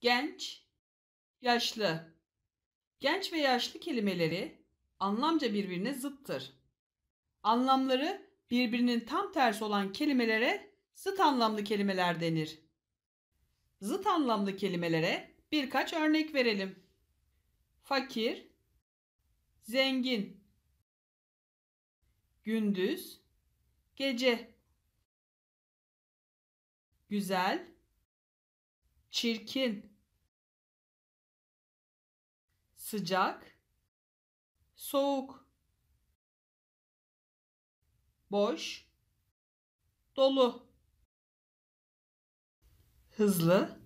genç, yaşlı. Genç ve yaşlı kelimeleri anlamca birbirine zıttır. Anlamları birbirinin tam tersi olan kelimelere zıt anlamlı kelimeler denir. Zıt anlamlı kelimelere birkaç örnek verelim. Fakir, zengin, gündüz, gece, güzel, çirkin, sıcak, soğuk, boş, dolu, hızlı,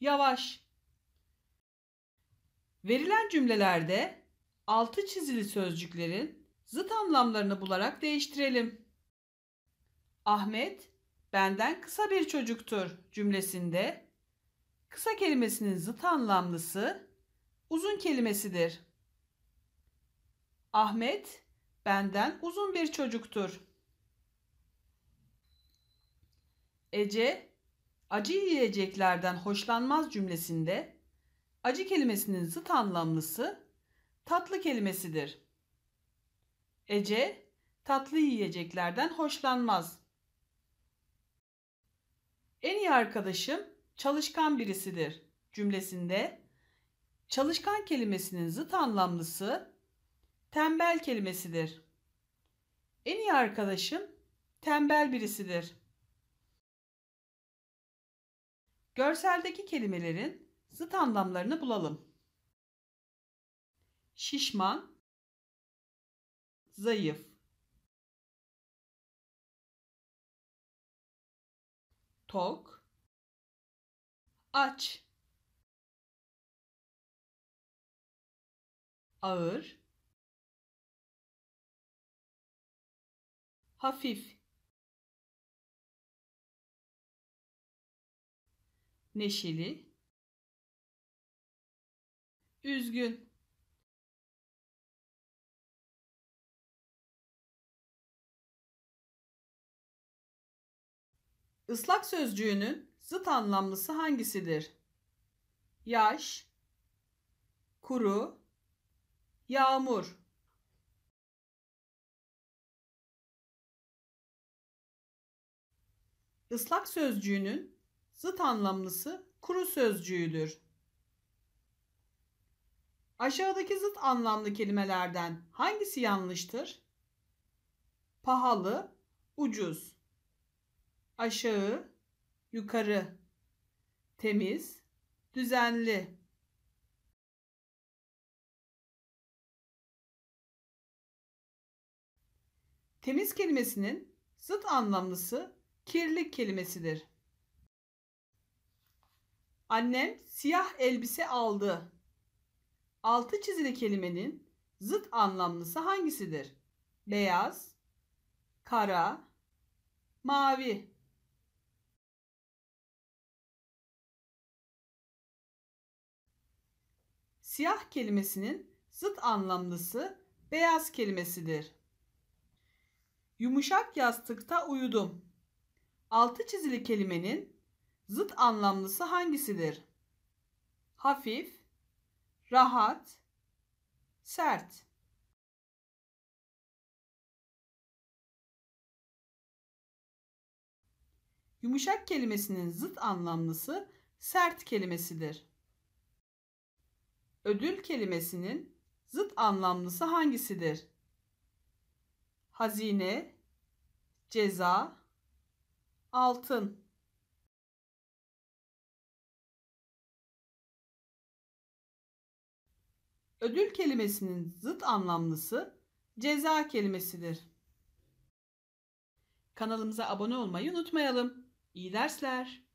yavaş. Verilen cümlelerde altı çizili sözcüklerin zıt anlamlarını bularak değiştirelim. Ahmet benden kısa bir çocuktur cümlesinde kısa kelimesinin zıt anlamlısı uzun kelimesidir. Ahmet benden uzun bir çocuktur. Ece acı yiyeceklerden hoşlanmaz cümlesinde acı kelimesinin zıt anlamlısı tatlı kelimesidir. Ece tatlı yiyeceklerden hoşlanmaz. En iyi arkadaşım çalışkan birisidir cümlesinde Çalışkan kelimesinin zıt anlamlısı tembel kelimesidir. En iyi arkadaşım tembel birisidir. Görseldeki kelimelerin zıt anlamlarını bulalım. Şişman, zayıf. Tok, aç. ağır hafif neşeli üzgün Islak sözcüğünün zıt anlamlısı hangisidir? Yaş, kuru, Yağmur. Islak sözcüğünün zıt anlamlısı kuru sözcüğüdür. Aşağıdaki zıt anlamlı kelimelerden hangisi yanlıştır? Pahalı, ucuz. Aşağı, yukarı. Temiz, düzenli. Temiz kelimesinin zıt anlamlısı kirli kelimesidir. Annem siyah elbise aldı. Altı çizili kelimenin zıt anlamlısı hangisidir? Beyaz, kara, mavi. Siyah kelimesinin zıt anlamlısı beyaz kelimesidir. Yumuşak yastıkta uyudum. Altı çizili kelimenin zıt anlamlısı hangisidir? Hafif, rahat, sert. Yumuşak kelimesinin zıt anlamlısı sert kelimesidir. Ödül kelimesinin zıt anlamlısı hangisidir? hazine, ceza, altın. Ödül kelimesinin zıt anlamlısı ceza kelimesidir. Kanalımıza abone olmayı unutmayalım. İyi dersler.